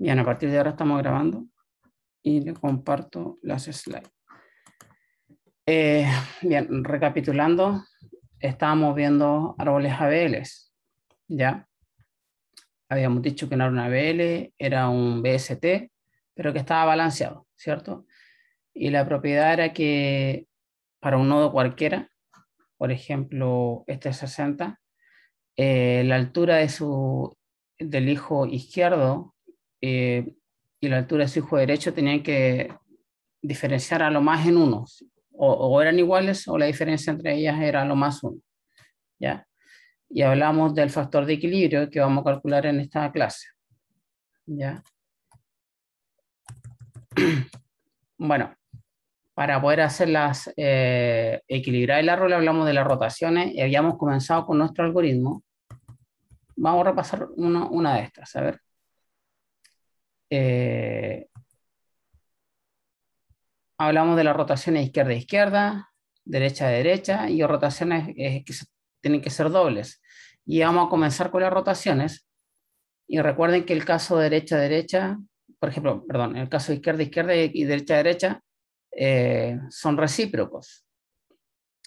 Bien, a partir de ahora estamos grabando y le comparto las slides. Eh, bien, recapitulando, estábamos viendo árboles ABL, ¿ya? Habíamos dicho que no era un ABL, era un BST, pero que estaba balanceado, ¿cierto? Y la propiedad era que para un nodo cualquiera, por ejemplo, este 60, eh, la altura de su, del hijo izquierdo eh, y la altura de su hijo derecho tenían que diferenciar a lo más en uno O, eran iguales o la diferencia entre ellas era lo más uno. ¿ya? Y hablamos del factor de equilibrio que vamos a calcular en esta clase. ¿ya? Bueno, para poder hacerlas eh, equilibrar el árbol hablamos de las rotaciones y habíamos comenzado con nuestro algoritmo. Vamos a repasar una, una de estas, a ver. Eh, hablamos de las rotaciones izquierda-izquierda, derecha-derecha y rotaciones que tienen que ser dobles. Y vamos a comenzar con las rotaciones. Y recuerden que el caso derecha-derecha, por ejemplo, perdón, el caso izquierda-izquierda y derecha-derecha eh, son recíprocos.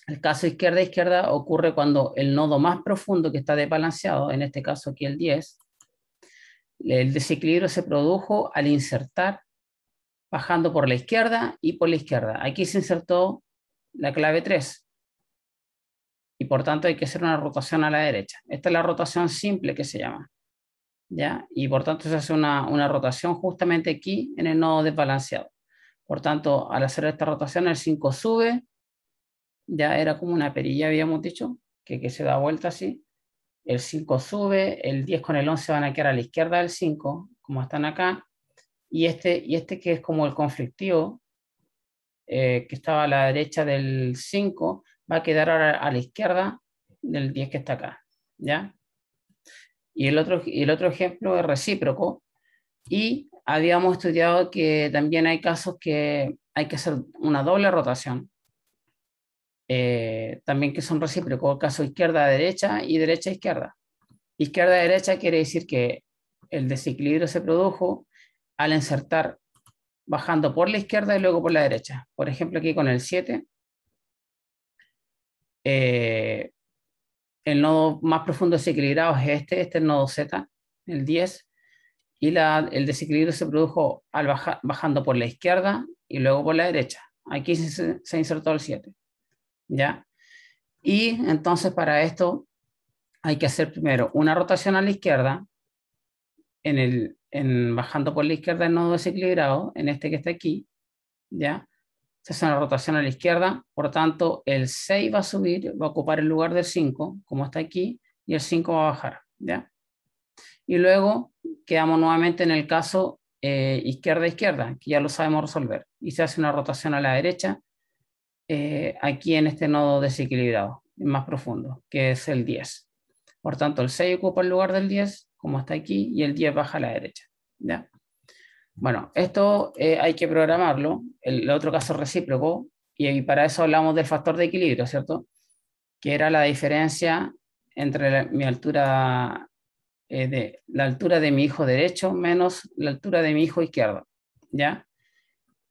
El caso izquierda-izquierda ocurre cuando el nodo más profundo que está desbalanceado, en este caso aquí el 10, el desequilibrio se produjo al insertar bajando por la izquierda y por la izquierda. Aquí se insertó la clave 3 y por tanto hay que hacer una rotación a la derecha. Esta es la rotación simple que se llama. ¿ya? Y por tanto se hace una, rotación justamente aquí en el nodo desbalanceado. Por tanto, al hacer esta rotación el 5 sube, ya era como una perilla habíamos dicho, que se da vuelta así, el 5 sube, el 10 con el 11 van a quedar a la izquierda del 5, como están acá, y este, y este que es como el conflictivo, eh, que estaba a la derecha del 5, va a quedar ahora a la izquierda del 10 que está acá, ¿ya? Y el otro, y el otro ejemplo es recíproco, y habíamos estudiado que también hay casos que hay que hacer una doble rotación, eh, también que son recíprocos, caso izquierda-derecha y derecha-izquierda. Izquierda-derecha quiere decir que el desequilibrio se produjo al insertar bajando por la izquierda y luego por la derecha. Por ejemplo, aquí con el 7, eh, el nodo más profundo desequilibrado es este, este es el nodo Z, el 10, y la, el desequilibrio se produjo al bajando por la izquierda y luego por la derecha. Aquí se, se insertó el 7. ¿ya? Y entonces para esto hay que hacer primero una rotación a la izquierda, en el, bajando por la izquierda el nodo desequilibrado, en este que está aquí, ¿ya? Se hace una rotación a la izquierda, por tanto el 6 va a subir, va a ocupar el lugar del 5, como está aquí, y el 5 va a bajar, ¿ya? Y luego quedamos nuevamente en el caso eh, izquierda-izquierda, que ya lo sabemos resolver, y se hace una rotación a la derecha, eh, aquí en este nodo desequilibrado, más profundo, que es el 10. Por tanto, el 6 ocupa el lugar del 10, como está aquí, y el 10 baja a la derecha. ¿ya? Bueno, esto eh, hay que programarlo, el, otro caso recíproco, y, para eso hablamos del factor de equilibrio, ¿cierto? Que era la diferencia entre la, mi altura eh, de la altura de mi hijo derecho menos la altura de mi hijo izquierdo, ¿ya?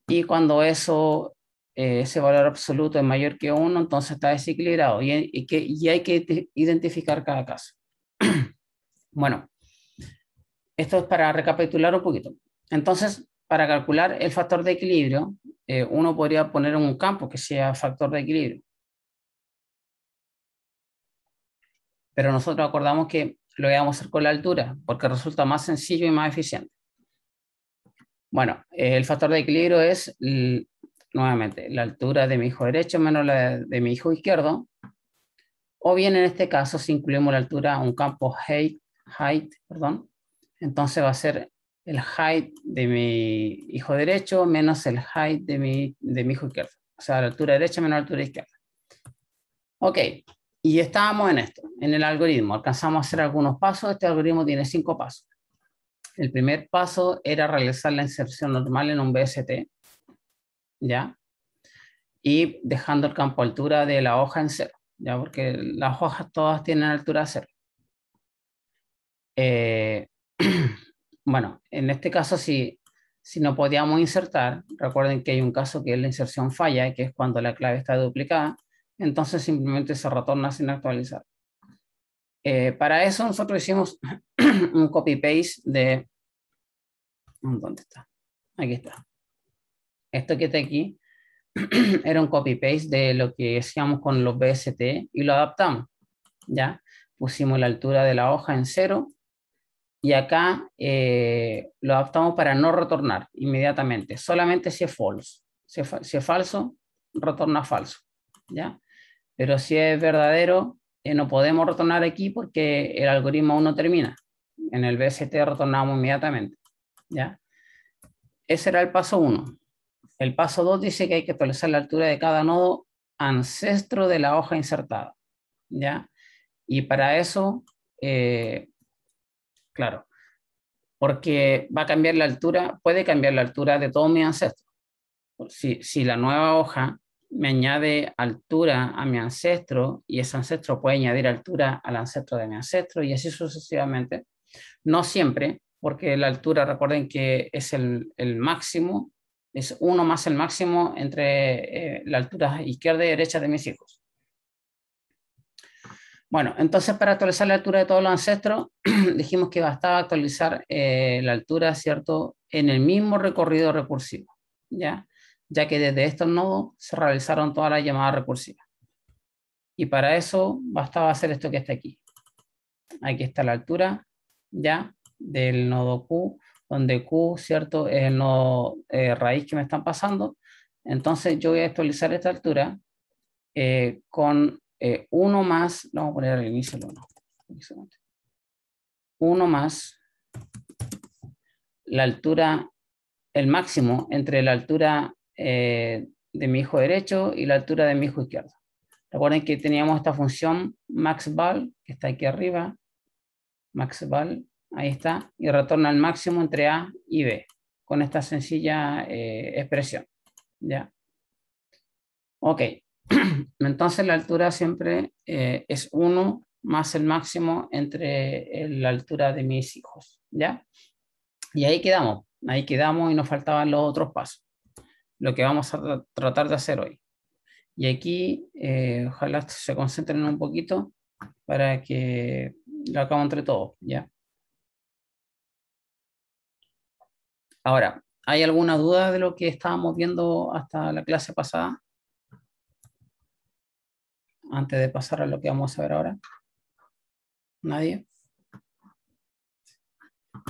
Y cuando eso eh, ese valor absoluto es mayor que 1, entonces está desequilibrado y, que, hay que identificar cada caso. bueno, esto es para recapitular un poquito. Entonces, para calcular el factor de equilibrio, eh, uno podría poner un campo que sea factor de equilibrio. Pero nosotros acordamos que lo íbamos a hacer con la altura, porque resulta más sencillo y más eficiente. Bueno, el factor de equilibrio es nuevamente la altura de mi hijo derecho menos la de mi hijo izquierdo, o bien en este caso si incluimos la altura un campo height, height perdón, entonces va a ser el height de mi hijo derecho menos el height de mi, de mi hijo izquierdo. O sea, la altura derecha menos la altura izquierda. Ok, y estábamos en esto, en el algoritmo. Alcanzamos a hacer algunos pasos. Este algoritmo tiene cinco pasos. El primer paso era realizar la inserción normal en un BST. ¿ya? Y dejando el campo altura de la hoja en cero, ¿ya? Porque las hojas todas tienen altura cero. Eh, bueno, en este caso si, si no podíamos insertar, recuerden que hay un caso que es la inserción falla, que es cuando la clave está duplicada, entonces simplemente se retorna sin actualizar. Eh, para eso nosotros hicimos un copy-paste de... ¿Dónde está? Aquí está. Esto que está aquí era un copy-paste de lo que hacíamos con los BST y lo adaptamos. ¿ya? Pusimos la altura de la hoja en cero y acá eh, lo adaptamos para no retornar inmediatamente, solamente si es false. Si es, falso, retorna falso. ¿ya? Pero si es verdadero, eh, no podemos retornar aquí porque el algoritmo aún no termina. En el BST retornamos inmediatamente. ¿ya? Ese era el paso 1. El paso 2 dice que hay que actualizar la altura de cada nodo ancestro de la hoja insertada. ¿Ya? Y para eso, eh, claro, porque va a cambiar la altura, puede cambiar la altura de todo mi ancestro. Si, la nueva hoja me añade altura a mi ancestro y ese ancestro puede añadir altura al ancestro de mi ancestro y así sucesivamente. No siempre, porque la altura, recuerden que es el, el máximo es uno más el máximo entre eh, la altura izquierda y derecha de mis hijos. Bueno, entonces para actualizar la altura de todos los ancestros, dijimos que bastaba actualizar eh, la altura, ¿cierto?, en el mismo recorrido recursivo, ¿ya? Ya que desde estos nodos se realizaron todas las llamadas recursivas. Y para eso bastaba hacer esto que está aquí. Aquí está la altura, ¿ya?, del nodo Q donde Q, ¿cierto? Es la eh, raíz que me están pasando. Entonces yo voy a actualizar esta altura eh, con 1 eh, más, vamos a poner al inicio el 1. 1 más la altura, el máximo entre la altura de mi hijo derecho y la altura de mi hijo izquierdo. Recuerden que teníamos esta función maxval, que está aquí arriba, maxval, ahí está, y retorna al máximo entre A y B, con esta sencilla eh, expresión. ¿Ya? Ok, entonces la altura siempre eh, es 1 más el máximo entre eh, la altura de mis hijos, ¿ya? Y ahí quedamos, ahí quedamos y nos faltaban los otros pasos, lo que vamos a tratar de hacer hoy. Y aquí, ojalá se concentren un poquito para que lo acabo entre todos, ¿ya? Ahora, ¿hay alguna duda de lo que estábamos viendo hasta la clase pasada? Antes de pasar a lo que vamos a ver ahora. ¿Nadie?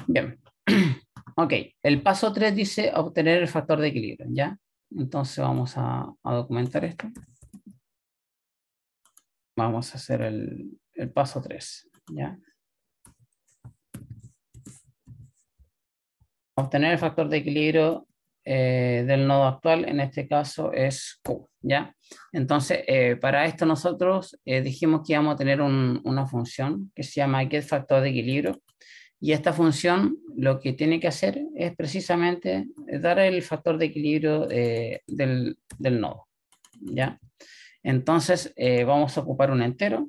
Bien. Ok, el paso 3 dice obtener el factor de equilibrio, ¿ya? Entonces vamos a, documentar esto. Vamos a hacer el, el paso 3, ¿ya? obtener el factor de equilibrio eh, del nodo actual, en este caso es Q, ¿ya? Entonces, eh, para esto nosotros eh, dijimos que íbamos a tener una función que se llama GetFactorDeequilibrio de equilibrio, y esta función lo que tiene que hacer es precisamente dar el factor de equilibrio del, nodo, ¿ya? Entonces, vamos a ocupar un entero,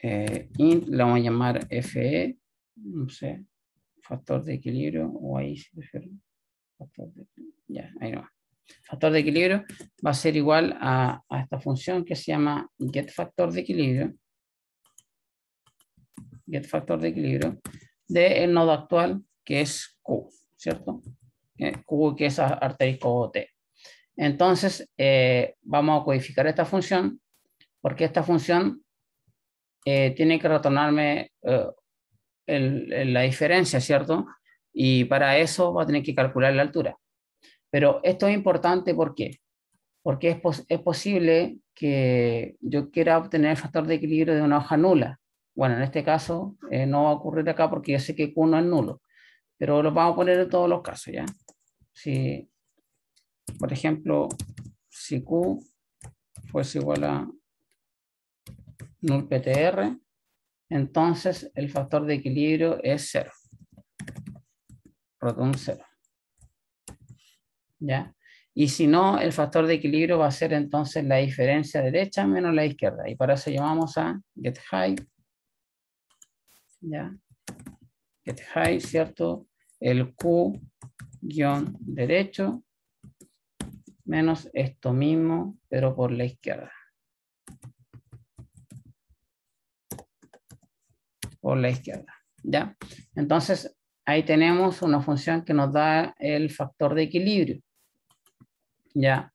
int, lo vamos a llamar fe, no sé, factor de equilibrio, o ahí si factor de, ya, ahí no. Factor de equilibrio va a ser igual a, esta función que se llama get factor de equilibrio, get factor de equilibrio, del nodo actual que es Q, ¿cierto? Eh, Q que es arterisco T. Entonces, eh, vamos a codificar esta función, porque esta función eh, tiene que retornarme la diferencia, ¿cierto? Y para eso va a tener que calcular la altura. Pero esto es importante ¿por qué? porque es, es posible que yo quiera obtener el factor de equilibrio de una hoja nula. Bueno, en este caso eh, no va a ocurrir acá porque yo sé que q no es nulo, pero lo vamos a poner en todos los casos, ¿ya? Si, por ejemplo, si Q fuese igual a null PTR, entonces el factor de equilibrio es cero. Protón cero. ¿Ya? Y si no, el factor de equilibrio va a ser entonces la diferencia derecha menos la izquierda. Y para eso llamamos a get high. ¿Ya? Get high, ¿cierto? El Q derecho menos esto mismo, pero por la izquierda. la izquierda. ¿ya? Entonces, ahí tenemos una función que nos da el factor de equilibrio ¿ya?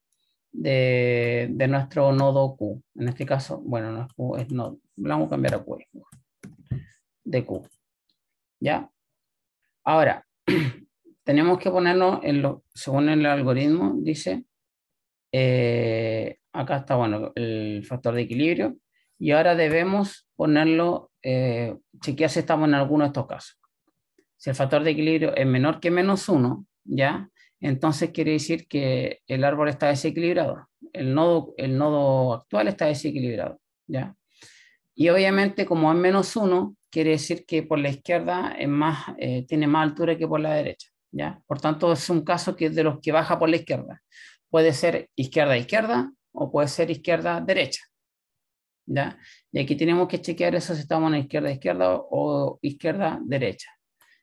De, nuestro nodo Q. En este caso, bueno, no es Q, es nodo. Vamos a cambiar a Q. De Q. ¿Ya? Ahora, tenemos que ponernos en lo, según el algoritmo, dice, eh, acá está, bueno, el factor de equilibrio, y ahora debemos ponerlo, eh, chequear si estamos en alguno de estos casos. Si el factor de equilibrio es menor que menos uno, ¿ya? Entonces quiere decir que el árbol está desequilibrado, el nodo, el nodo actual está desequilibrado, ¿ya? Y obviamente como es menos uno, quiere decir que por la izquierda es más, eh, tiene más altura que por la derecha, ¿ya? Por tanto es un caso que es de los que baja por la izquierda. Puede ser izquierda-izquierda o puede ser izquierda-derecha, ¿ya? Y aquí tenemos que chequear eso si estamos en izquierda-izquierda o izquierda-derecha.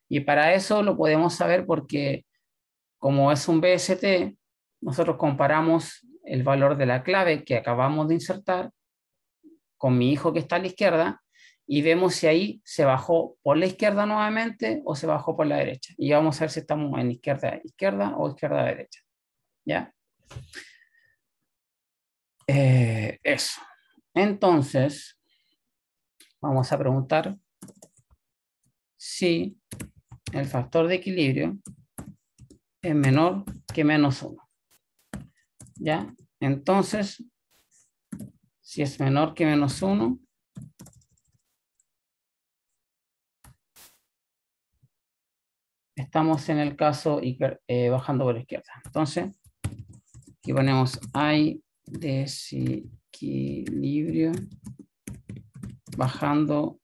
Y para eso lo podemos saber porque como es un BST, nosotros comparamos el valor de la clave que acabamos de insertar con mi hijo que está a la izquierda y vemos si ahí se bajó por la izquierda nuevamente o se bajó por la derecha. Y vamos a ver si estamos en izquierda, izquierda o izquierda, derecha. ¿Ya? Eh, eso. Entonces, vamos a preguntar si el factor de equilibrio es menor que menos 1. ¿Ya? Entonces, si es menor que menos 1, estamos en el caso eh, bajando por la izquierda. Entonces, aquí ponemos de si equilibrio bajando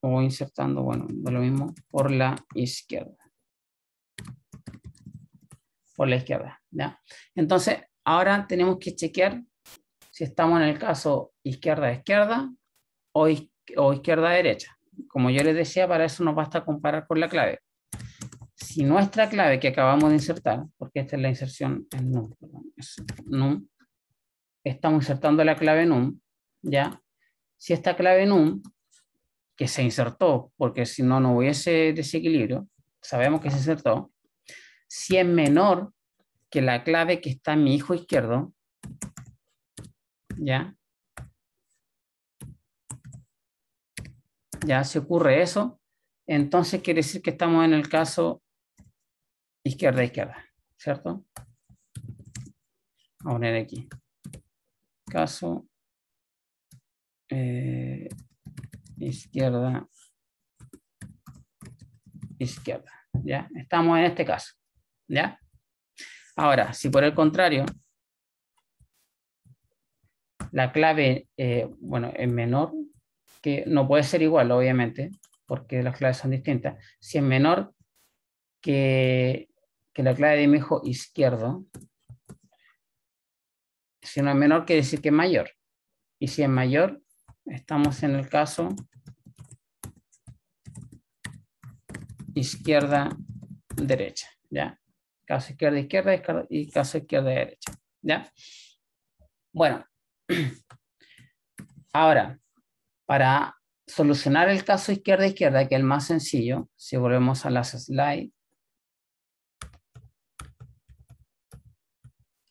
o insertando, bueno, lo mismo, por la izquierda. Por la izquierda, ¿ya? Entonces, ahora tenemos que chequear si estamos en el caso izquierda-izquierda o, o izquierda-derecha. Como yo les decía, para eso nos basta comparar con la clave. Si nuestra clave que acabamos de insertar, porque esta es la inserción en num, perdón, es num estamos insertando la clave num, ¿ya? Si esta clave num, que se insertó, porque si no, no hubiese desequilibrio, sabemos que se insertó, si es menor que la clave que está en mi hijo izquierdo, ¿ya? Ya, se ocurre eso, entonces quiere decir que estamos en el caso izquierda-izquierda, ¿cierto? Vamos a poner aquí caso eh, izquierda, izquierda. ¿Ya? Estamos en este caso. ¿Ya? Ahora, si por el contrario, la clave, eh, bueno, es menor, que no puede ser igual, obviamente, porque las claves son distintas. Si es menor que, que la clave de mi hijo izquierdo, si no es menor, quiere decir que es mayor. Y si es mayor, estamos en el caso izquierda, derecha, ¿ya? Caso izquierda, izquierda y caso izquierda, derecha, ¿ya? Bueno, ahora, para solucionar el caso izquierda, izquierda, que es el más sencillo, si volvemos a las slides,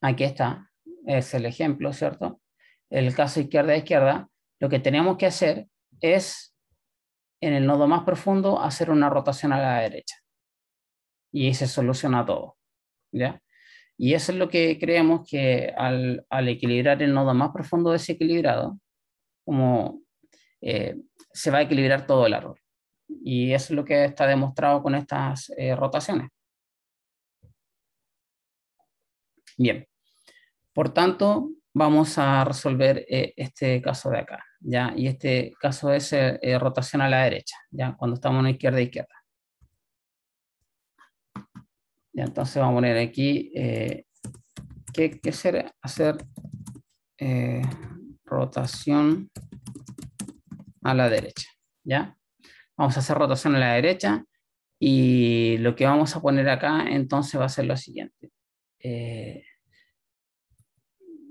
aquí está, es el ejemplo, ¿cierto? El caso izquierda-izquierda, a lo que tenemos que hacer es, en el nodo más profundo, hacer una rotación a la derecha. Y ahí se soluciona todo, ¿ya? Y eso es lo que creemos que al, al equilibrar el nodo más profundo desequilibrado, como eh, se va a equilibrar todo el árbol. Y eso es lo que está demostrado con estas eh, rotaciones. Bien. Por tanto, vamos a resolver eh, este caso de acá, ¿ya? Y este caso es eh, eh, rotación a la derecha, ¿ya? Cuando estamos en izquierda izquierda. Ya, entonces vamos a poner aquí ¿qué que, hacer rotación a la derecha, ¿ya? Vamos a hacer rotación a la derecha y lo que vamos a poner acá entonces va a ser lo siguiente.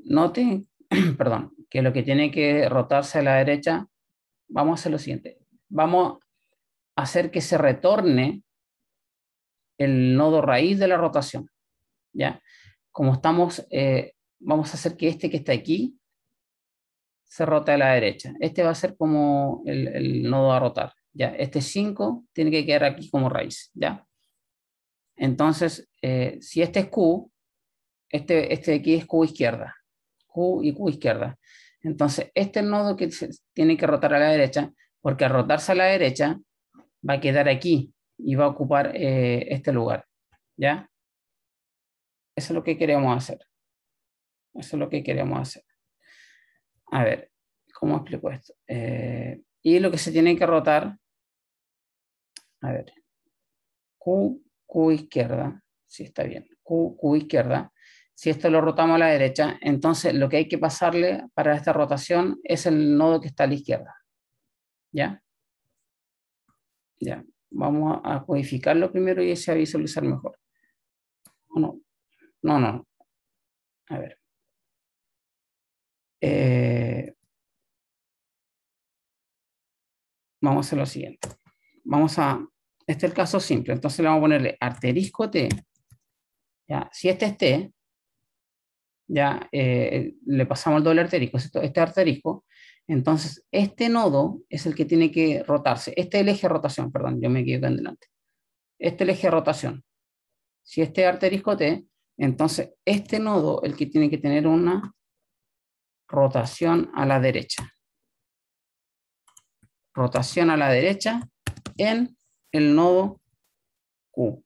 Note, perdón, que lo que tiene que rotarse a la derecha, vamos a hacer lo siguiente. Vamos a hacer que se retorne el nodo raíz de la rotación. ¿ya? Como estamos, eh, vamos a hacer que este que está aquí se rote a la derecha. Este va a ser como el, nodo a rotar. ¿ya? Este 5 tiene que quedar aquí como raíz. ¿ya? Entonces, eh, si este es Q, este, este de aquí es Q izquierda. Q y Q izquierda. Entonces, este nodo que tiene que rotar a la derecha, porque al rotarse a la derecha, va a quedar aquí y va a ocupar eh, este lugar. ¿Ya? Eso es lo que queremos hacer. Eso es lo que queremos hacer. A ver, ¿cómo explico esto? Eh, y lo que se tiene que rotar, a ver, Q, Q izquierda, si sí, está bien, Q, Q izquierda, si esto lo rotamos a la derecha, entonces lo que hay que pasarle para esta rotación es el nodo que está a la izquierda. ¿Ya? Ya. Vamos a codificarlo primero y ese a visualizar mejor. No, no, no. A ver. Eh, vamos a hacer lo siguiente. Vamos a, este es el caso simple, entonces le vamos a ponerle arterisco T. Ya, si este es T, ya eh, le pasamos el doble arterisco este arterisco entonces este nodo es el que tiene que rotarse, este es el eje de rotación, perdón, yo me equivoqué en delante, este es el eje de rotación. Si este arterisco T, entonces este nodo el que tiene que tener una rotación a la derecha. Rotación a la derecha en el nodo Q.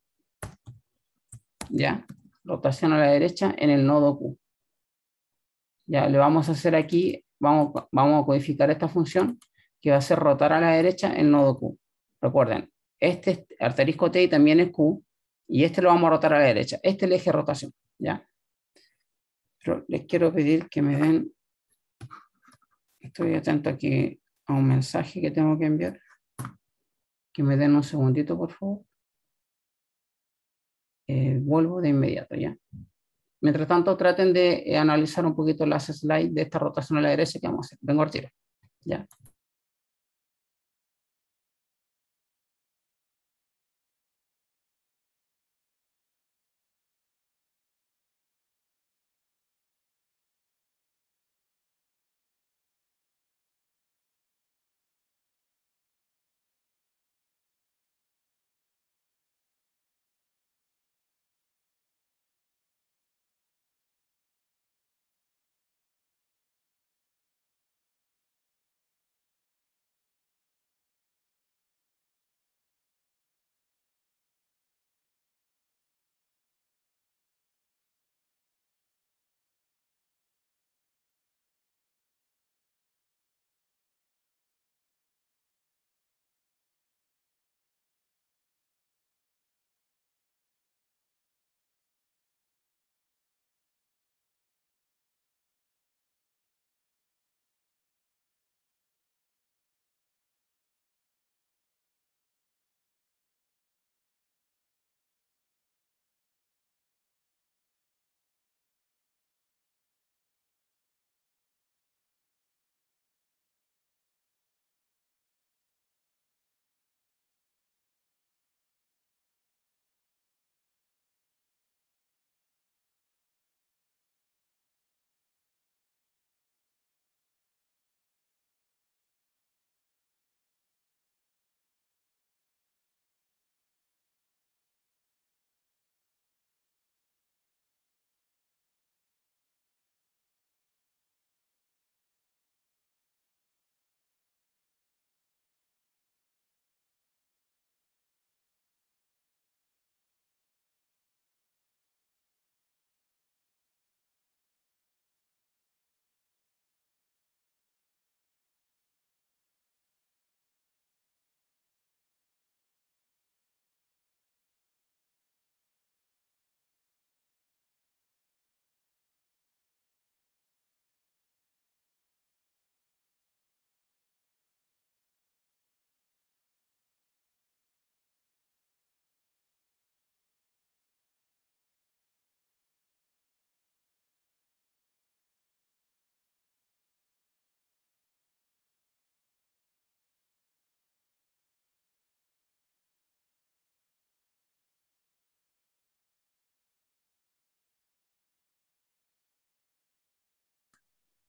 ¿Ya? Rotación a la derecha en el nodo Q. Ya le vamos a hacer aquí, vamos, vamos a codificar esta función que va a ser rotar a la derecha el nodo Q. Recuerden, este arterisco T también es Q, y este lo vamos a rotar a la derecha. Este es el eje de rotación, ¿ya? Pero les quiero pedir que me den... Estoy atento aquí a un mensaje que tengo que enviar. Que me den un segundito, por favor. Eh, vuelvo de inmediato, ¿ya? Mientras tanto, traten de eh, analizar un poquito las slides de esta rotación en la derecha que vamos a hacer. Vengo al tiro. ¿Ya?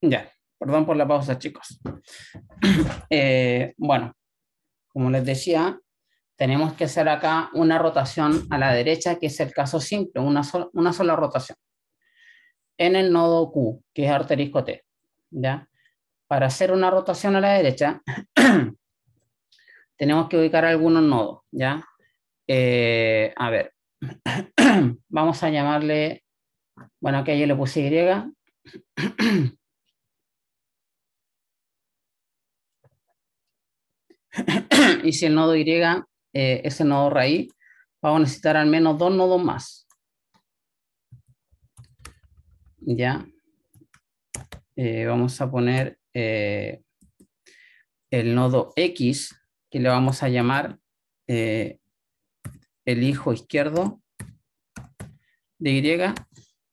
Ya, perdón por la pausa, chicos. Eh, bueno, como les decía, tenemos que hacer acá una rotación a la derecha, que es el caso simple, una, sola rotación, en el nodo Q, que es arterisco T. ¿ya? Para hacer una rotación a la derecha, tenemos que ubicar algunos nodos. ¿ya? Eh, a ver, vamos a llamarle, bueno, aquí yo le puse Y, y si el nodo Y eh, es el nodo raíz, vamos a necesitar al menos dos nodos más. Ya. Eh, vamos a poner eh, el nodo X, que le vamos a llamar el hijo izquierdo de Y. A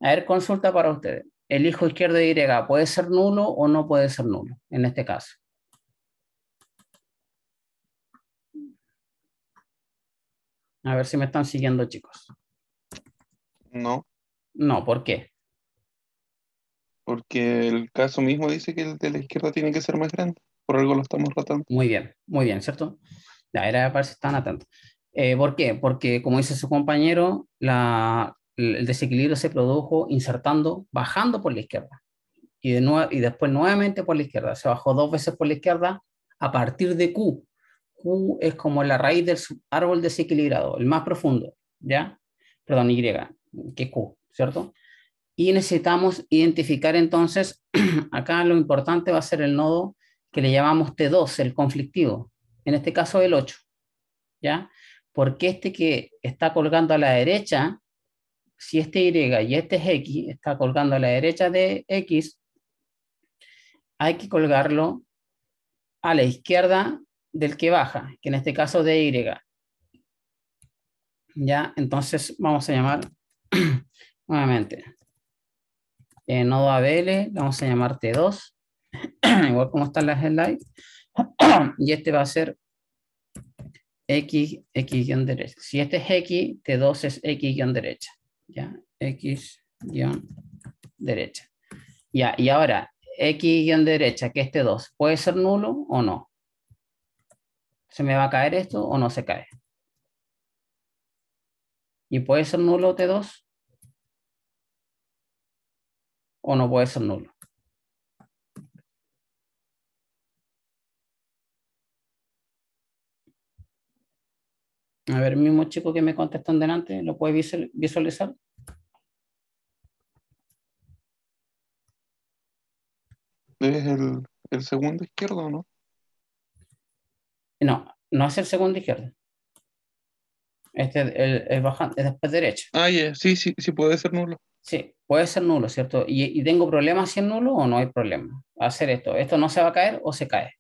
ver, consulta para ustedes. El hijo izquierdo de Y puede ser nulo o no puede ser nulo en este caso. A ver si me están siguiendo, chicos. No. No, ¿por qué? Porque el caso mismo dice que el de la izquierda tiene que ser más grande. Por algo lo estamos tratando. Muy bien, muy bien, ¿cierto? La era de si están atentos. Eh, ¿Por qué? Porque, como dice su compañero, el desequilibrio se produjo insertando, bajando por la izquierda. Y, y después nuevamente por la izquierda. Se bajó dos veces por la izquierda a partir de Q, Q es como la raíz del árbol desequilibrado, el más profundo, ¿ya? Perdón, Y, que Q, ¿cierto? Y necesitamos identificar entonces, acá lo importante va a ser el nodo que le llamamos T2, el conflictivo, en este caso el 8, ¿ya? Porque este que está colgando a la derecha, si este Y y este es X, está colgando a la derecha de X, hay que colgarlo a la izquierda del que baja, que en este caso de Y. ¿Ya? Entonces vamos a llamar nuevamente. Eh, nodo ABL, vamos a llamar T2, igual como están las slides. y este va a ser X, X derecha. Si este es X, T2 es X derecha. ¿Ya? X derecha. Ya, y ahora, X derecha, que este 2, ¿puede ser nulo o no? ¿se me va a caer esto o no se cae? ¿Y puede ser nulo T2? ¿O no puede ser nulo? A ver, mismo chico que me en delante, ¿lo puede visualizar? Es el, el segundo izquierdo, o ¿no? No, no es el segundo izquierdo. Este el, el bajando, es después derecho. Ah, sí, sí, sí puede ser nulo. Sí, puede ser nulo, ¿cierto? ¿Y, ¿Y, tengo problemas si es nulo o no hay problema? Hacer esto. ¿Esto no se va a caer o se cae?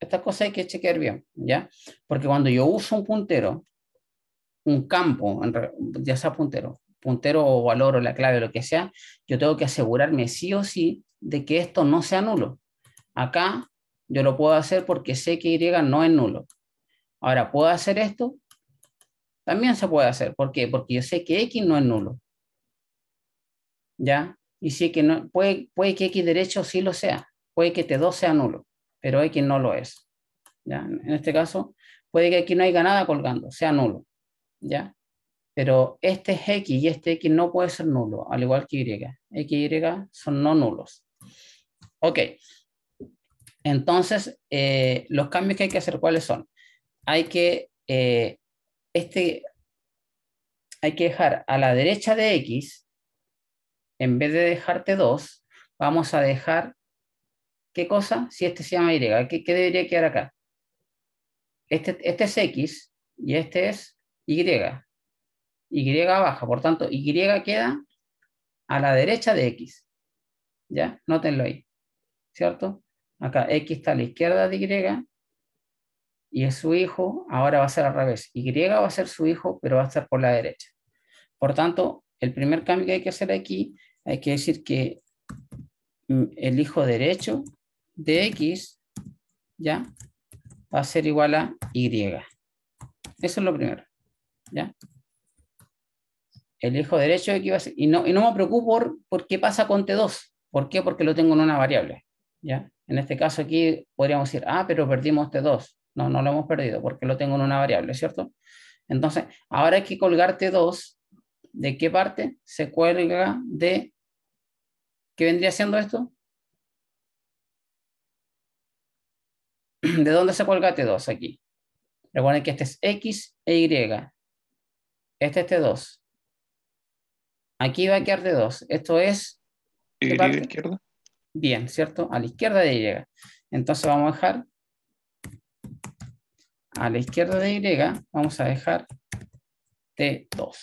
Estas cosas hay que chequear bien, ¿ya? Porque cuando yo uso un puntero, un campo, ya sea puntero, puntero o valor o la clave, o lo que sea, yo tengo que asegurarme sí o sí de que esto no sea nulo. Acá yo lo puedo hacer porque sé que Y no es nulo. Ahora, ¿puedo hacer esto? También se puede hacer. ¿Por qué? Porque yo sé que X no es nulo. ¿Ya? Y sí que no, puede, puede que X derecho sí lo sea. Puede que T2 este sea nulo, pero X no lo es. ¿Ya? En este caso, puede que aquí no haya nada colgando, sea nulo. ¿Ya? Pero este es X y este X no puede ser nulo, al igual que Y. X y son no nulos. Ok. Entonces, eh, los cambios que hay que hacer, ¿cuáles son? Hay que, eh, este, hay que dejar a la derecha de X, en vez de dejarte 2 vamos a dejar, ¿qué cosa? Si este se llama Y, ¿qué, debería quedar acá? Este, este es X y este es Y. Y baja, por tanto, Y queda a la derecha de X. ¿Ya? Nótenlo ahí. ¿cierto? Acá X está a la izquierda de Y y es su hijo, ahora va a ser al revés. Y va a ser su hijo, pero va a estar por la derecha. Por tanto, el primer cambio que hay que hacer aquí, hay que decir que el hijo derecho de X, ¿ya? Va a ser igual a Y. Eso es lo primero, ¿ya? El hijo derecho de X va a ser... Y no, y no me preocupo por, por qué pasa con T2. ¿Por qué? Porque lo tengo en una variable. ¿ya? En este caso aquí podríamos decir, ah, pero perdimos T2. No, no lo hemos perdido porque lo tengo en una variable, ¿cierto? Entonces, ahora hay que colgar T2. ¿De qué parte? Se cuelga de... ¿Qué vendría siendo esto? ¿De dónde se cuelga T2 aquí? Recuerden que este es X e Y. Este es T2. Aquí va a quedar T2. Esto es... ¿Y de izquierda? bien, ¿cierto? A la izquierda de Y. Entonces vamos a dejar a la izquierda de Y, vamos a dejar T2.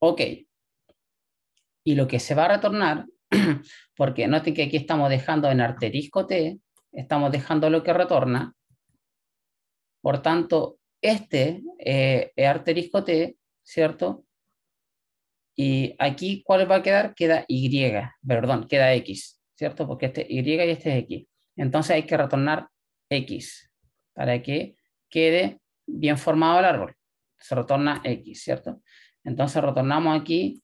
Ok. Y lo que se va a retornar, porque noten que aquí estamos dejando en arterisco T, estamos dejando lo que retorna. Por tanto, este eh, arterisco T, ¿cierto? Y aquí, ¿cuál va a quedar? Queda Y, perdón, queda X, ¿cierto? Porque este es Y y este es X. Entonces hay que retornar X para que quede bien formado el árbol. Se retorna X, ¿cierto? Entonces retornamos aquí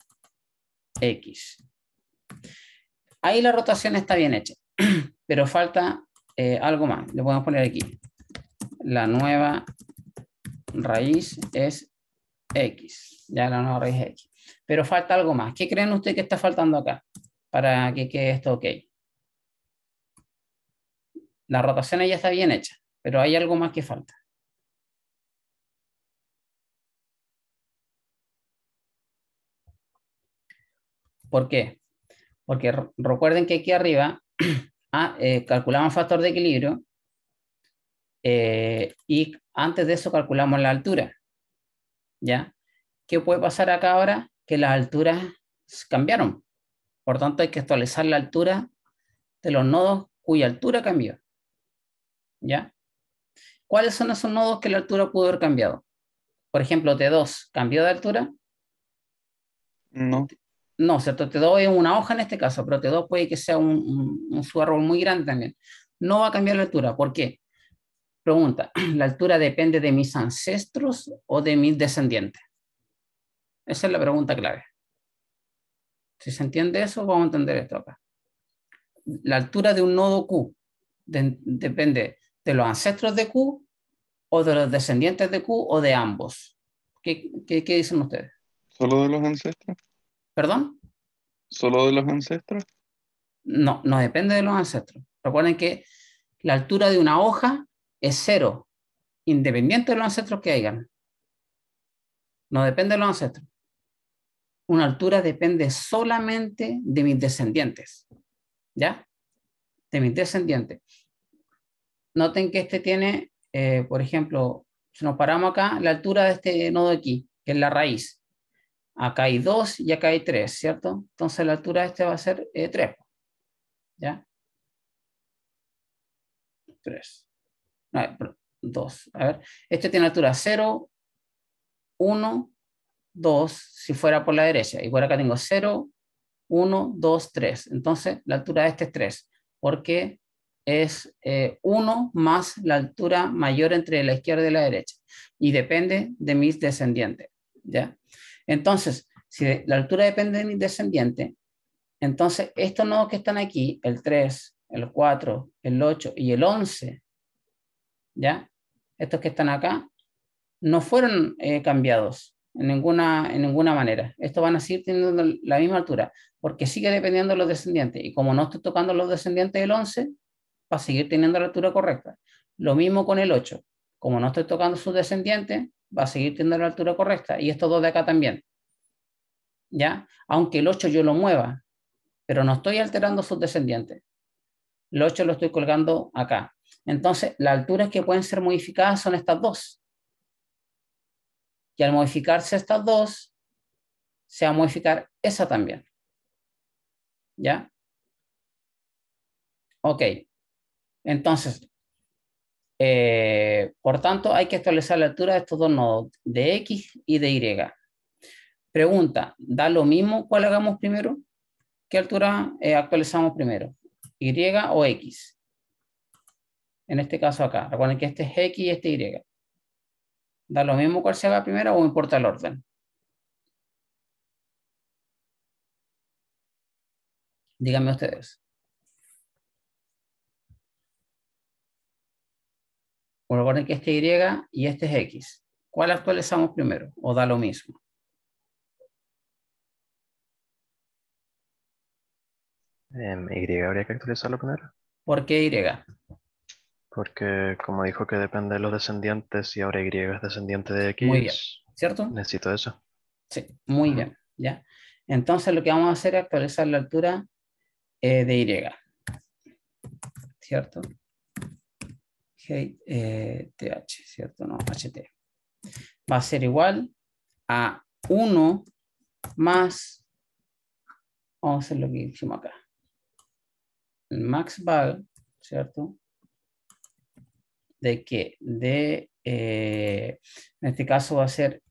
X. Ahí la rotación está bien hecha, pero falta eh, algo más. Le podemos poner aquí. La nueva raíz es X. Ya la nueva raíz es X pero falta algo más. ¿Qué creen ustedes que está faltando acá para que quede esto ok? La rotación ya está bien hecha, pero hay algo más que falta. ¿Por qué? Porque recuerden que aquí arriba ah, eh, calculamos factor de equilibrio eh, y antes de eso calculamos la altura. ¿Ya? ¿Qué puede pasar acá ahora? que las alturas cambiaron. Por tanto, hay que actualizar la altura de los nodos cuya altura cambió. ¿Ya? ¿Cuáles son esos nodos que la altura pudo haber cambiado? Por ejemplo, T2, ¿cambió de altura? No. No, ¿cierto? T2 es una hoja en este caso, pero T2 puede que sea un, un, muy grande también. No va a cambiar la altura. ¿Por qué? Pregunta, ¿la altura depende de mis ancestros o de mis descendientes? Esa es la pregunta clave. Si se entiende eso, vamos a entender esto acá. La altura de un nodo Q depende de los ancestros de Q o de los descendientes de Q o de ambos. qué dicen ustedes? ¿Solo de los ancestros? ¿Perdón? ¿Solo de los ancestros? No, no depende de los ancestros. Recuerden que la altura de una hoja es cero, independiente de los ancestros que hayan. No depende de los ancestros una altura depende solamente de mis descendientes. ¿Ya? De mis descendientes. Noten que este tiene, eh, por ejemplo, si nos paramos acá, la altura de este nodo aquí, que es la raíz. Acá hay 2 y acá hay tres, ¿cierto? Entonces la altura de este va a ser 3. Eh, ¿Ya? 3. No, 2. A ver, este tiene altura 0, 1, 2, si fuera por la derecha. Igual acá tengo 0, 1, 2, 3. Entonces la altura de este es 3, porque es eh, 1 más la altura mayor entre la izquierda y la derecha. Y depende de mis descendientes. ¿ya? Entonces, si la altura depende de mis descendientes, entonces estos nodos que están aquí, el 3, el 4, el 8 y el 11, ¿ya? Estos que están acá, no fueron eh, cambiados en ninguna, en ninguna manera. Estos van a seguir teniendo la misma altura, porque sigue dependiendo de los descendientes. Y como no estoy tocando los descendientes del 11, va a seguir teniendo la altura correcta. Lo mismo con el 8. Como no estoy tocando sus descendientes, va a seguir teniendo la altura correcta. Y estos dos de acá también. ¿Ya? Aunque el 8 yo lo mueva, pero no estoy alterando sus descendientes. El 8 lo estoy colgando acá. Entonces, las alturas que pueden ser modificadas son estas dos. Y al modificarse estas dos, se va a modificar esa también. ¿Ya? Ok. Entonces, eh, por tanto, hay que actualizar la altura de estos dos nodos, de X y de Y. Pregunta, ¿da lo mismo cuál hagamos primero? ¿Qué altura eh, actualizamos primero? ¿Y o X? En este caso acá. Recuerden que este es X y este Y. ¿Da lo mismo cuál sea la primera o importa el orden? Díganme ustedes. Recuerden que este Y y este es X. ¿Cuál actualizamos primero? ¿O da lo mismo? Em, y habría que actualizarlo primero. ¿Por qué Y? Porque como dijo que depende de los descendientes y ahora Y es descendiente de X. ¿cierto? Necesito eso. Sí, muy bien, ¿ya? Entonces lo que vamos a hacer es actualizar la altura eh, de Y, ¿cierto? TH, eh, ¿cierto? No, HT. Va a ser igual a 1 más, vamos a hacer lo que dijimos acá, el max val, ¿cierto? de que De, eh, en este caso va a ser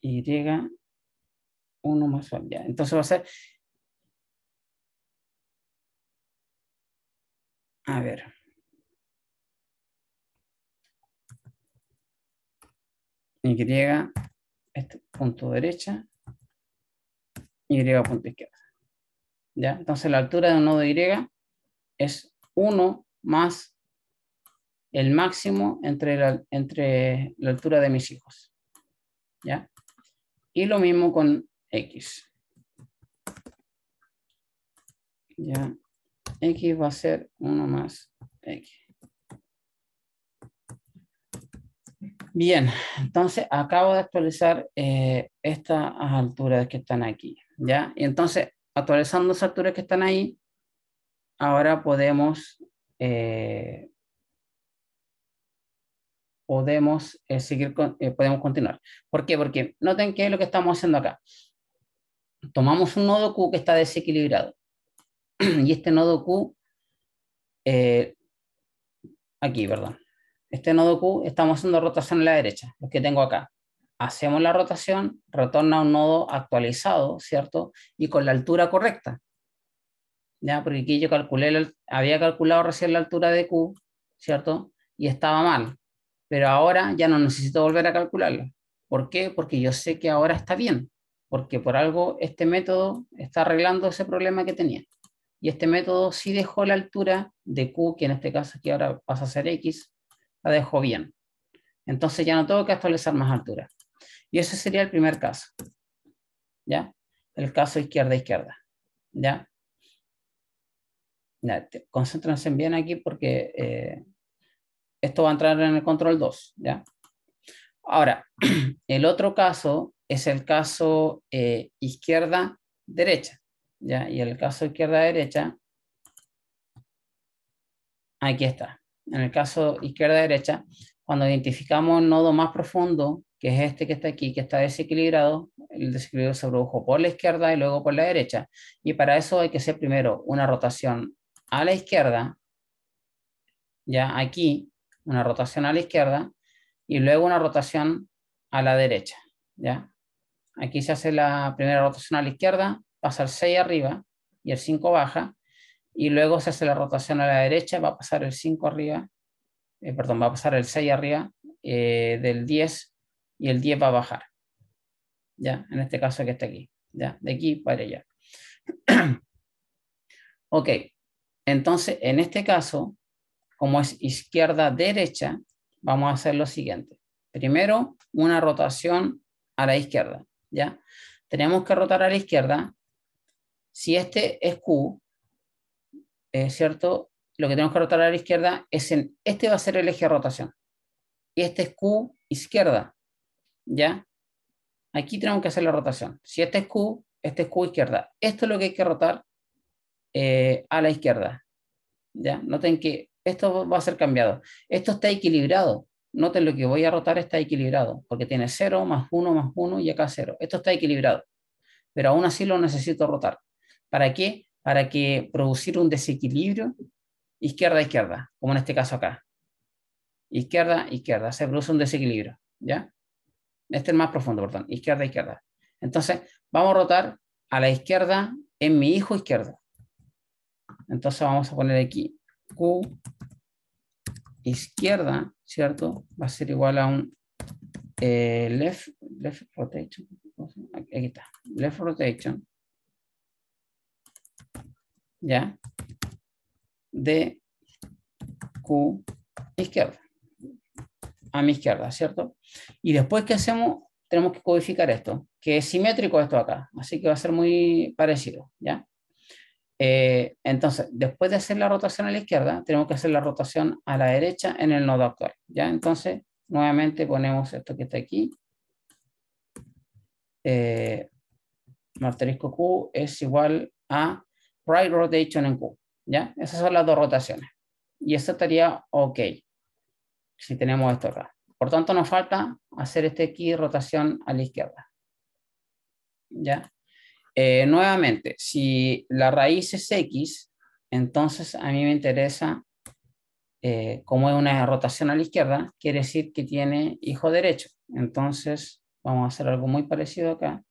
Y 1 más ya. Entonces va a ser... A ver. Y, este punto derecha, Y punto izquierda. ¿Ya? Entonces la altura de un nodo Y es 1 más el máximo entre la, entre la altura de mis hijos. ¿Ya? Y lo mismo con X. ¿Ya? X va a ser 1 más X. Bien, entonces acabo de actualizar eh, estas alturas que están aquí. ¿Ya? Y entonces, actualizando esas alturas que están ahí, ahora podemos eh, podemos eh, seguir eh, podemos continuar. ¿Por qué? Porque noten qué es lo que estamos haciendo acá. Tomamos un nodo Q que está desequilibrado y este nodo Q aquí, perdón. Este nodo Q estamos haciendo rotación a la derecha, lo que tengo acá. Hacemos la rotación, retorna un nodo actualizado, ¿cierto? Y con la altura correcta. Porque aquí yo calculé, había calculado recién la altura de Q, ¿cierto? Y estaba mal, pero ahora ya no necesito volver a calcularla. ¿Por qué? Porque yo sé que ahora está bien, porque por algo este método está arreglando ese problema que tenía. Y este método sí dejó la altura de Q, que en este caso aquí ahora pasa a ser X, la dejó bien. Entonces ya no tengo que establecer más altura. Y ese sería el primer caso. ¿Ya? El caso izquierda-izquierda. ¿Ya? concéntrense bien aquí porque eh, esto va a entrar en el control 2, ¿ya? Ahora, el otro caso es el caso eh, izquierda-derecha, ¿ya? Y el caso izquierda-derecha, aquí está. En el caso izquierda-derecha, cuando identificamos un nodo más profundo, que es este que está aquí, que está desequilibrado, el desequilibrio se produjo por la izquierda y luego por la derecha. Y para eso hay que hacer primero una rotación a la izquierda, ya aquí, una rotación a la izquierda y luego una rotación a la derecha, ya. Aquí se hace la primera rotación a la izquierda, pasa el 6 arriba y el 5 baja, y luego se hace la rotación a la derecha, va a pasar el 5 arriba, eh, perdón, va a pasar el 6 arriba eh, del 10 y el 10 va a bajar, ya, en este caso que está aquí, ya, de aquí para allá. ok, entonces, en este caso, como es izquierda-derecha, vamos a hacer lo siguiente. Primero, una rotación a la izquierda, ¿ya? Tenemos que rotar a la izquierda. Si este es Q, es eh, ¿cierto? Lo que tenemos que rotar a la izquierda es en... Este va a ser el eje de rotación. Y este es Q izquierda, ¿ya? Aquí tenemos que hacer la rotación. Si este es Q, este es Q izquierda. Esto es lo que hay que rotar eh, a la izquierda. ¿ya? Noten que esto va a ser cambiado. Esto está equilibrado. Noten lo que voy a rotar está equilibrado, porque tiene 0 más 1 más 1 y acá 0. Esto está equilibrado, pero aún así lo necesito rotar. ¿Para qué? Para que producir un desequilibrio izquierda-izquierda, como en este caso acá. Izquierda-izquierda, se produce un desequilibrio, ¿ya? Este es más profundo, perdón, izquierda-izquierda. Entonces, vamos a rotar a la izquierda en mi hijo izquierda entonces vamos a poner aquí Q izquierda, ¿cierto? Va a ser igual a un eh, left, left rotation. Aquí está. Left rotation. ¿Ya? De Q izquierda. A mi izquierda, ¿cierto? Y después, ¿qué hacemos? Tenemos que codificar esto, que es simétrico esto acá. Así que va a ser muy parecido, ¿ya? Eh, entonces, después de hacer la rotación a la izquierda, tenemos que hacer la rotación a la derecha en el nodo actual. ¿ya? Entonces, nuevamente ponemos esto que está aquí. Eh, Q es igual a right rotation en Q. ¿ya? Esas son las dos rotaciones. Y esto estaría ok, si tenemos esto acá. Por tanto, nos falta hacer este aquí rotación a la izquierda. ¿Ya? Eh, nuevamente, si la raíz es X, entonces a mí me interesa, eh, como es una rotación a la izquierda, quiere decir que tiene hijo derecho. Entonces vamos a hacer algo muy parecido acá.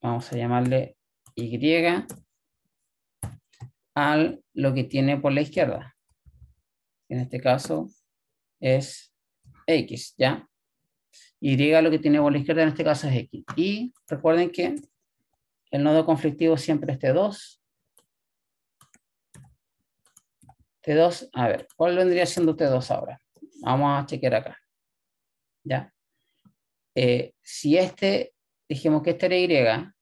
Vamos a llamarle Y al lo que tiene por la izquierda. En este caso es X, ¿ya? Y lo que tiene bola izquierda en este caso es X. Y recuerden que el nodo conflictivo siempre es T2. T2, a ver, ¿cuál vendría siendo T2 ahora? Vamos a chequear acá. ¿Ya? Eh, si este, dijimos que este era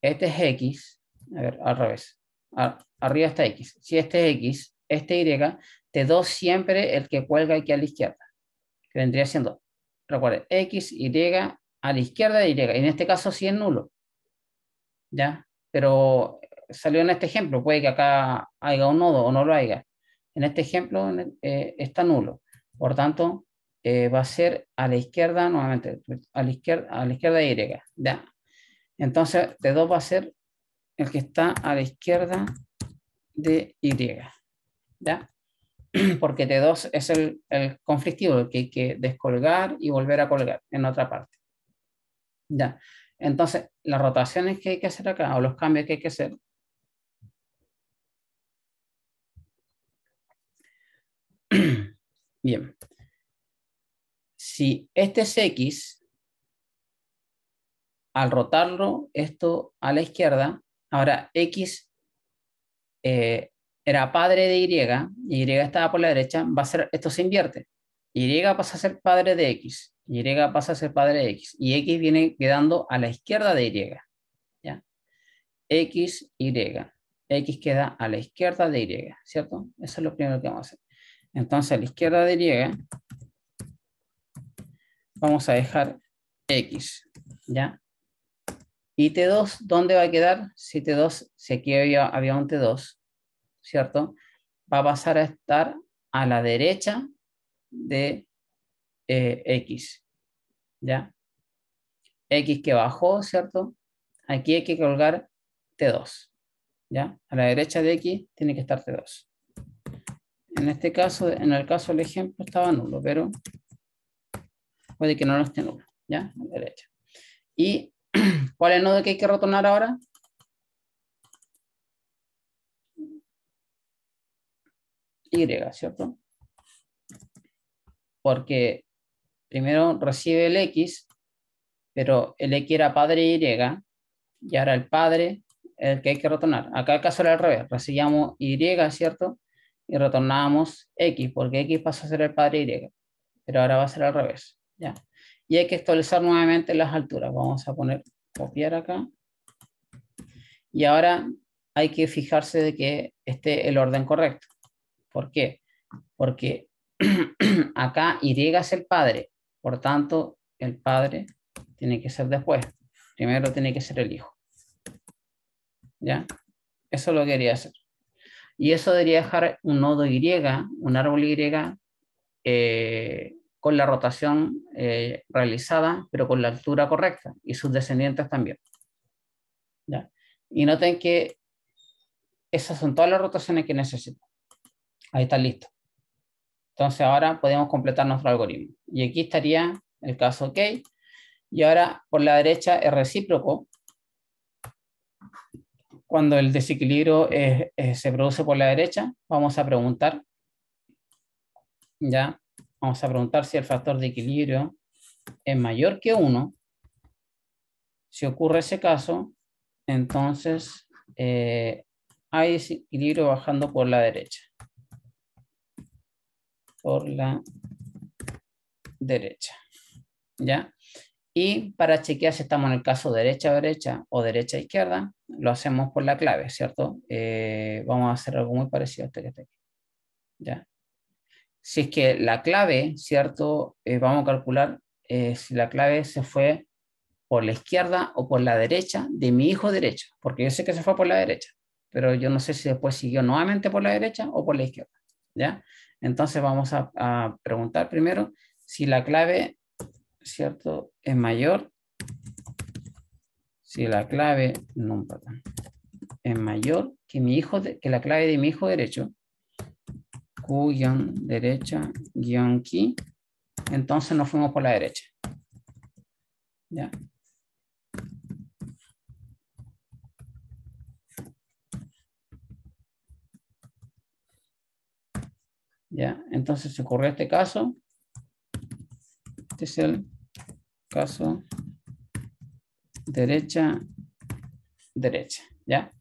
Y, este es X, a ver, al revés, arriba está X. Si este es X, este Y, T2 siempre el que cuelga aquí a la izquierda que vendría siendo, recuerden, x, y a la izquierda de y. En este caso sí es nulo. ¿Ya? Pero salió en este ejemplo, puede que acá haya un nodo o no lo haya. En este ejemplo eh, está nulo. Por tanto, eh, va a ser a la izquierda nuevamente, a la izquierda, a la izquierda de Y. ¿ya? Entonces, de 2 va a ser el que está a la izquierda de Y. ¿ya? porque T2 es el, conflictivo, que hay que descolgar y volver a colgar en otra parte. Ya. Entonces, las rotaciones que hay que hacer acá o los cambios que hay que hacer Bien. Si este es X, al rotarlo esto a la izquierda, ahora X eh, era padre de Y, Y estaba por la derecha, va a ser, esto se invierte. Y pasa a ser padre de X, Y pasa a ser padre de X, y X viene quedando a la izquierda de Y. ¿ya? X, Y. X queda a la izquierda de Y, ¿cierto? Eso es lo primero que vamos a hacer. Entonces, a la izquierda de Y, vamos a dejar X, ¿ya? Y T2, ¿dónde va a quedar? Si T2, si aquí había, había un T2, ¿cierto? Va a pasar a estar a la derecha de eh, X, ¿ya? X que bajó, ¿cierto? Aquí hay que colgar T2, ¿ya? A la derecha de X tiene que estar T2. En este caso, en el caso del ejemplo estaba nulo, pero puede que no lo esté nulo, ¿ya? ¿Y cuál es el nodo que hay que retornar ahora? Y, ¿cierto? Porque primero recibe el X, pero el X era padre Y, y ahora el padre es el que hay que retornar. Acá el caso era al revés, recibíamos Y, ¿cierto? Y retornábamos X, porque X pasa a ser el padre Y, pero ahora va a ser al revés, ¿ya? Y hay que establecer nuevamente las alturas. Vamos a poner copiar acá. Y ahora hay que fijarse de que esté el orden correcto. ¿Por qué? Porque acá Y es el padre, por tanto, el padre tiene que ser después. Primero tiene que ser el hijo. ¿Ya? Eso lo quería hacer. Y eso debería dejar un nodo Y, un árbol Y, eh, con la rotación eh, realizada, pero con la altura correcta, y sus descendientes también. ¿Ya? Y noten que esas son todas las rotaciones que necesito. Ahí está listo. Entonces ahora podemos completar nuestro algoritmo. Y aquí estaría el caso OK. Y ahora por la derecha es recíproco. Cuando el desequilibrio se produce por la derecha, vamos a preguntar. Ya, vamos a preguntar si el factor de equilibrio es mayor que 1. Si ocurre ese caso, entonces eh, hay desequilibrio bajando por la derecha por la derecha. ¿Ya? Y para chequear si estamos en el caso derecha derecha o derecha izquierda, lo hacemos por la clave, ¿cierto? Eh, vamos a hacer algo muy parecido a este que está aquí. ¿Ya? Si es que la clave, ¿cierto? Eh, vamos a calcular eh, si la clave se fue por la izquierda o por la derecha de mi hijo derecho, porque yo sé que se fue por la derecha, pero yo no sé si después siguió nuevamente por la derecha o por la izquierda, ¿ya? Entonces vamos a, preguntar primero si la clave, ¿cierto?, es mayor. Si la clave, no, es mayor que, mi hijo que la clave de mi hijo derecho, Q-derecha, guión entonces nos fuimos por la derecha. ¿Ya? ¿Ya? Entonces se ocurrió este caso. Este es el caso derecha, derecha. ¿Ya?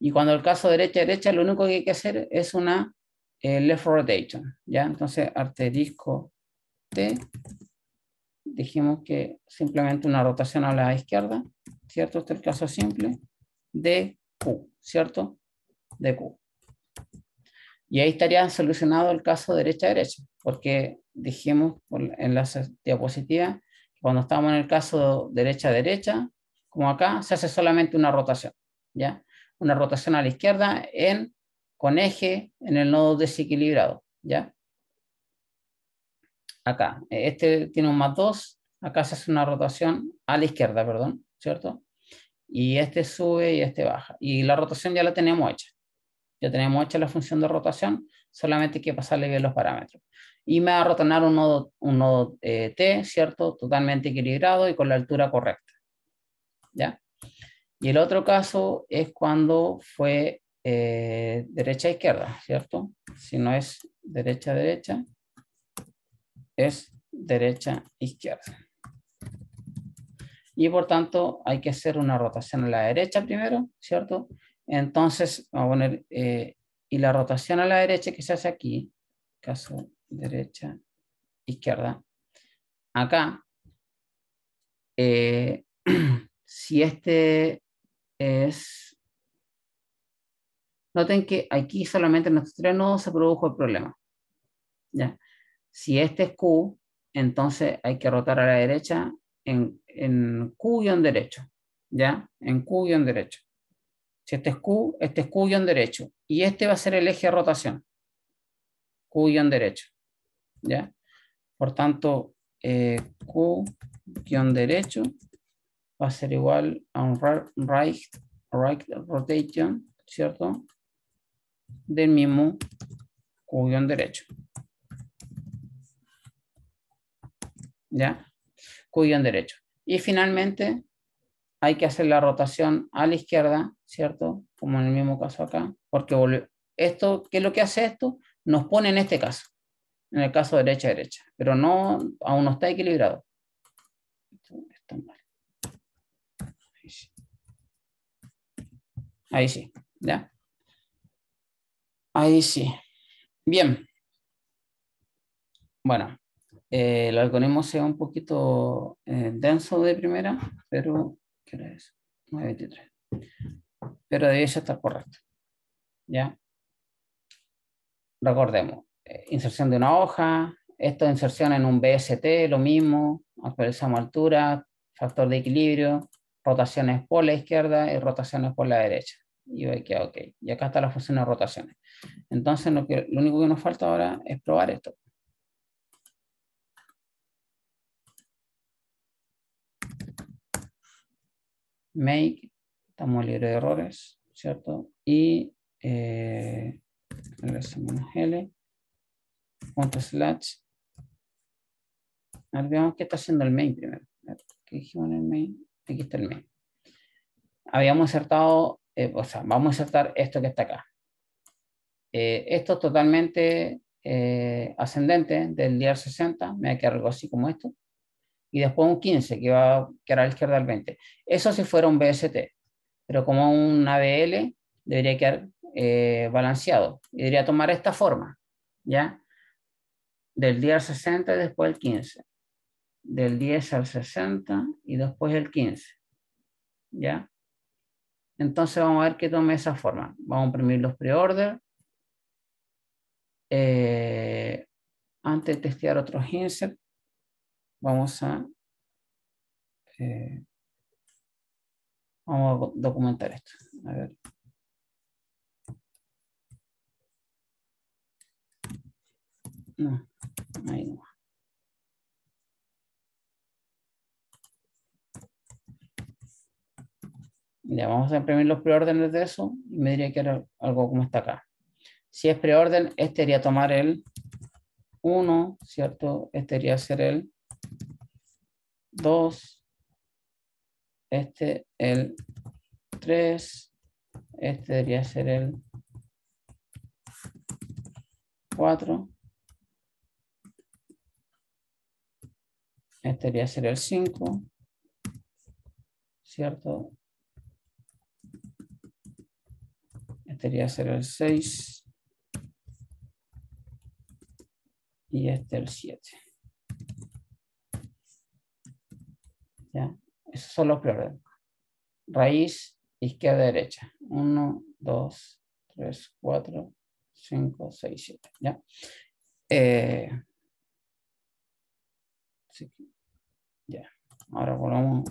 Y cuando el caso derecha, derecha, lo único que hay que hacer es una eh, left rotation. ¿Ya? Entonces, arterisco T. Dijimos que simplemente una rotación a la izquierda. ¿Cierto? Este es el caso simple de Q. ¿Cierto? De Q. Y ahí estaría solucionado el caso derecha-derecha, porque dijimos en la diapositiva cuando estamos en el caso derecha-derecha, como acá, se hace solamente una rotación, ¿ya? Una rotación a la izquierda en, con eje en el nodo desequilibrado, ¿ya? Acá, este tiene un más 2, acá se hace una rotación a la izquierda, perdón, ¿cierto? Y este sube y este baja. Y la rotación ya la tenemos hecha. Ya tenemos hecha la función de rotación, solamente hay que pasarle bien los parámetros. Y me va a rotar un nodo, eh, T, ¿cierto? Totalmente equilibrado y con la altura correcta. ¿Ya? Y el otro caso es cuando fue eh, derecha izquierda, ¿cierto? Si no es derecha derecha, es derecha izquierda. Y por tanto hay que hacer una rotación a la derecha primero, ¿cierto? Entonces, vamos a poner, eh, y la rotación a la derecha que se hace aquí, caso derecha, izquierda, acá, eh, si este es... Noten que aquí solamente en estos tres nodos se produjo el problema. ¿ya? Si este es Q, entonces hay que rotar a la derecha en, en derecho ¿ya? En Q-derecho. y en si este es Q, este es Q derecho. Y este va a ser el eje de rotación. Q derecho. ¿Ya? Por tanto, eh, Q derecho va a ser igual a un right, right rotation, ¿cierto? Del mismo Q derecho. ¿Ya? Q derecho. Y finalmente, hay que hacer la rotación a la izquierda, ¿cierto? Como en el mismo caso acá, porque esto, ¿qué es lo que hace esto? Nos pone en este caso, en el caso derecha-derecha, pero no, aún no está equilibrado. Ahí sí. Ahí sí, ¿ya? Ahí sí. Bien. Bueno, eh, el algoritmo sea un poquito eh, denso de primera, pero 9.23. Pero debiese estar correcto. ¿Ya? Recordemos, eh, inserción de una hoja, esto de inserción en un BST, lo mismo, actualizamos altura, factor de equilibrio, rotaciones por la izquierda y rotaciones por la derecha. Y voy que ok. Y acá está la función de rotaciones. Entonces lo, que, lo único que nos falta ahora es probar esto. make, estamos libre de errores, ¿cierto? Y eh, L, a slash. veamos qué está haciendo el main primero. Aquí está el main. Habíamos acertado, eh, o sea, vamos a acertar esto que está acá. Eh, esto es totalmente eh, ascendente del día 60, me voy a algo así como esto y después un 15 que va a la izquierda al 20. Eso si fuera un BST, pero como un ABL debería quedar eh, balanceado y debería tomar esta forma, ¿ya? Del 10 al 60 y después el 15. Del 10 al 60 y después el 15, ¿ya? Entonces vamos a ver que tome esa forma. Vamos a imprimir los pre-order. Eh, antes de testear otros inserts vamos a, eh, vamos a documentar esto. A ver. No, ahí no. Ya vamos a imprimir los preórdenes de eso y me diría que era algo como está acá. Si es preorden, este iría a tomar el 1, ¿cierto? Este iría a ser el 2, este el 3, este debería ser el 4, este debería ser el 5, ¿cierto? Este debería ser el 6 y este el 7. ¿ya? Esos son los preórdenes. Raíz, izquierda, derecha. 1, 2, 3, 4, 5, 6, 7. ¿ya? Eh, así que, ya. Ahora volvamos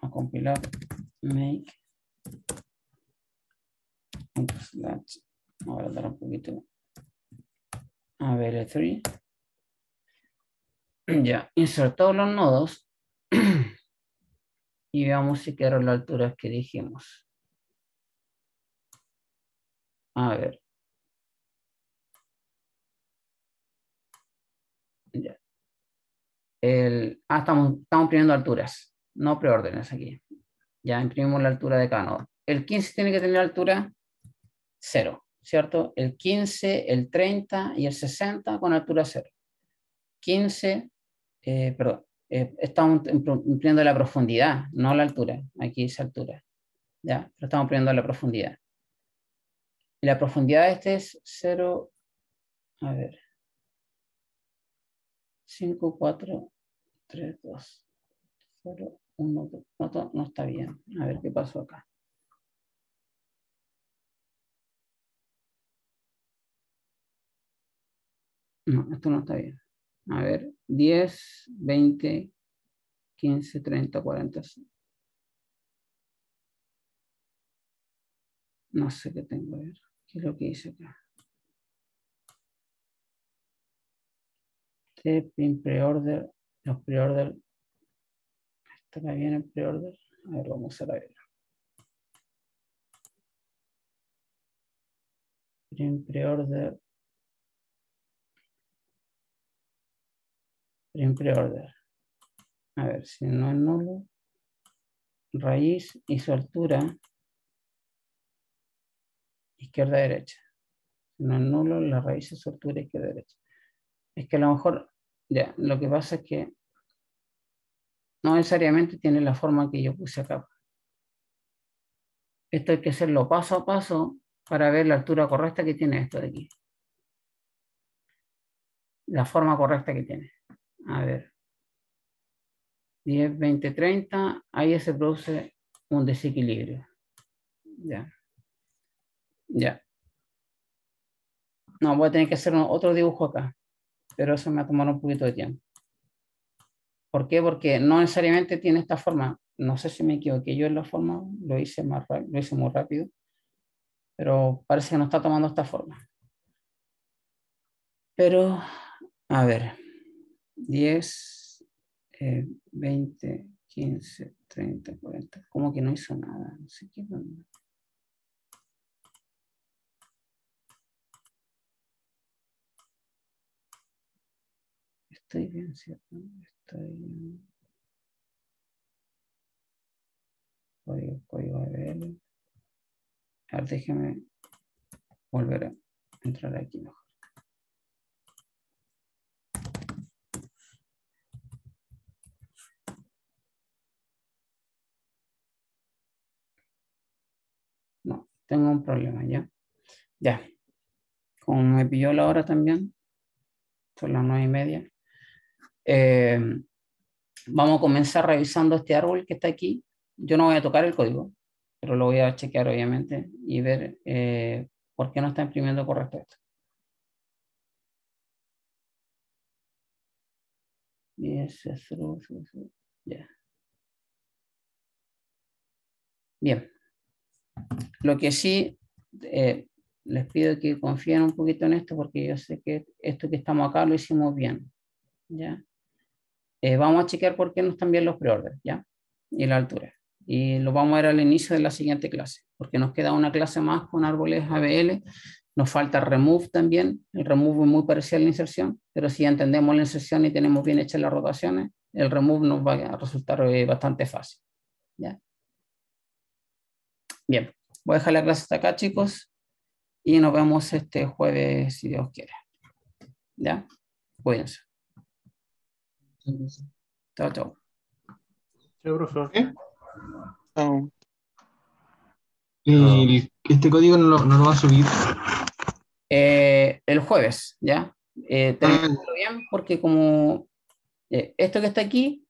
a compilar. Make. Slash. Ahora dar un poquito. A ver, 3. Ya, insertó los nodos y veamos si quedaron las alturas que dijimos. A ver. ah, estamos, imprimiendo alturas, no preórdenes aquí. Ya imprimimos la altura de cada nodo. El 15 tiene que tener altura 0, ¿cierto? El 15, el 30 y el 60 con altura 0. 15, eh, perdón, eh, estamos incluyendo la profundidad, no la altura. Aquí es altura. ¿ya? Pero estamos incluyendo la profundidad. Y la profundidad de este es 0, a ver, 5, 4, 3, 2, 0, 1, 2, no está bien. A ver qué pasó acá. No, esto no está bien. A ver, 10, 20, 15, 30, 40. No sé qué tengo. A ver, ¿qué es lo que hice acá? pre preorder. Los preorder. bien me viene preorder. A ver, vamos a la ver. Preorder. primer A ver, si no es nulo, raíz y su altura, izquierda-derecha. Si no es nulo, la raíz y su altura, izquierda-derecha. Es que a lo mejor, ya, lo que pasa es que no necesariamente tiene la forma que yo puse acá. Esto hay que hacerlo paso a paso para ver la altura correcta que tiene esto de aquí. La forma correcta que tiene. A ver. 10, 20, 30. Ahí se produce un desequilibrio. Ya. Ya. No, voy a tener que hacer otro dibujo acá. Pero eso me va a tomar un poquito de tiempo. ¿Por qué? Porque no necesariamente tiene esta forma. No sé si me equivoqué yo en la forma. Lo hice, más, lo hice muy rápido. Pero parece que no está tomando esta forma. Pero, a ver. 10, 20, 15, 30, 40. Como que no hizo nada. No sé qué onda. Estoy bien, ¿cierto? Estoy bien. Código, código ABL. A ver, déjeme volver a entrar aquí mejor. Tengo un problema, ¿ya? Ya. Como me pilló la hora también, son las nueve y media. Eh, vamos a comenzar revisando este árbol que está aquí. Yo no voy a tocar el código, pero lo voy a chequear obviamente y ver eh, por qué no está imprimiendo correcto esto. Yes, Bien. Lo que sí, eh, les pido que confíen un poquito en esto porque yo sé que esto que estamos acá lo hicimos bien. ¿ya? Eh, vamos a chequear por qué no están bien los preorders ¿ya? y la altura. Y lo vamos a ver al inicio de la siguiente clase, porque nos queda una clase más con árboles ABL. Nos falta remove también. El remove es muy parecido a la inserción, pero si entendemos la inserción y tenemos bien hechas las rotaciones, el remove nos va a resultar eh, bastante fácil. ¿ya? Bien, voy a dejar la clase hasta acá, chicos. Y nos vemos este jueves, si Dios quiere. ¿Ya? Cuídense. Chao, chao. ¿Eh? este código no lo, va a subir? Eh, el jueves, ¿ya? Eh, ah. bien porque como eh, esto que está aquí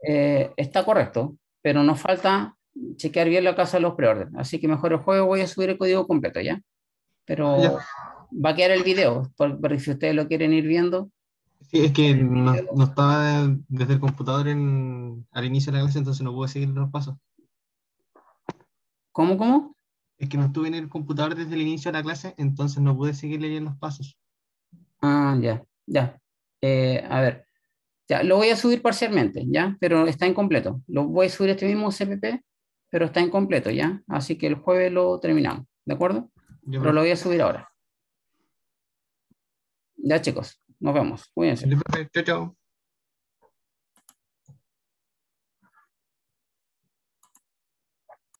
está correcto, pero nos falta chequear bien la casa de los preorden, Así que mejor el juego voy a subir el código completo, ¿ya? Pero ah, va a quedar el video, por, si ustedes lo quieren ir viendo. Sí, es que no, estaba desde el computador en, al inicio de la clase, entonces no pude seguir los pasos. ¿Cómo, cómo? Es que no estuve en el computador desde el inicio de la clase, entonces no pude seguir leyendo los pasos. Ah, ya, ya. Eh, a ver, ya, lo voy a subir parcialmente, ¿ya? Pero está incompleto. Lo voy a subir este mismo CPP pero está incompleto ya, así que el jueves lo terminamos, ¿de acuerdo? pero lo voy a subir ahora. Ya chicos, nos vemos. Cuídense. chao,